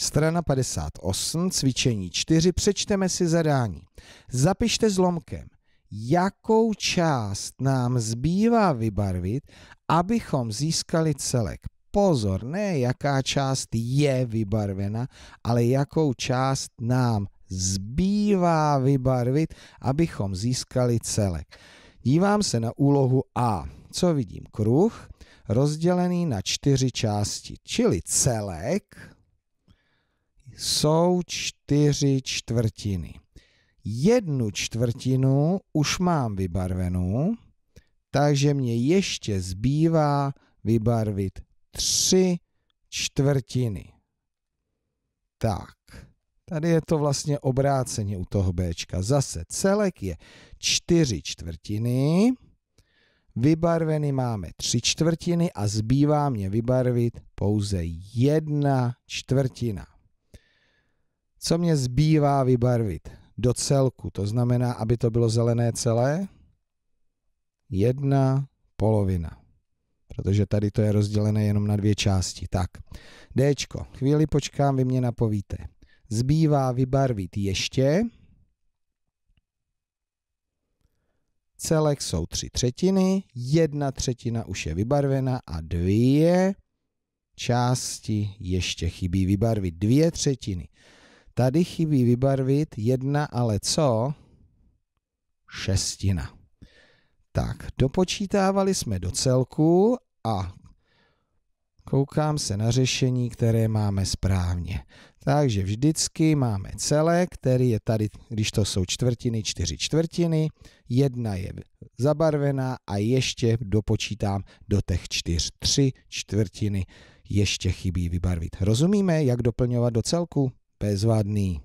Strana 58, cvičení 4, přečteme si zadání. Zapište zlomkem, jakou část nám zbývá vybarvit, abychom získali celek. Pozor, ne jaká část je vybarvena, ale jakou část nám zbývá vybarvit, abychom získali celek. Dívám se na úlohu A. Co vidím? Kruh rozdělený na čtyři části, čili celek, jsou čtyři čtvrtiny. Jednu čtvrtinu už mám vybarvenou, takže mě ještě zbývá vybarvit tři čtvrtiny. Tak, tady je to vlastně obráceně u toho B. Zase celek je čtyři čtvrtiny, vybarveny máme tři čtvrtiny a zbývá mě vybarvit pouze jedna čtvrtina. Co mě zbývá vybarvit? Do celku, to znamená, aby to bylo zelené celé, jedna polovina. Protože tady to je rozdělené jenom na dvě části. Tak, D, chvíli počkám, vy mě napovíte. Zbývá vybarvit ještě. Celek jsou tři třetiny, jedna třetina už je vybarvena a dvě části ještě chybí vybarvit. Dvě třetiny. Tady chybí vybarvit jedna, ale co? Šestina. Tak, dopočítávali jsme do celku a koukám se na řešení, které máme správně. Takže vždycky máme celek, který je tady, když to jsou čtvrtiny, čtyři čtvrtiny, jedna je zabarvená a ještě dopočítám do těch čtyř, tři čtvrtiny ještě chybí vybarvit. Rozumíme, jak doplňovat do celku? bezvadný.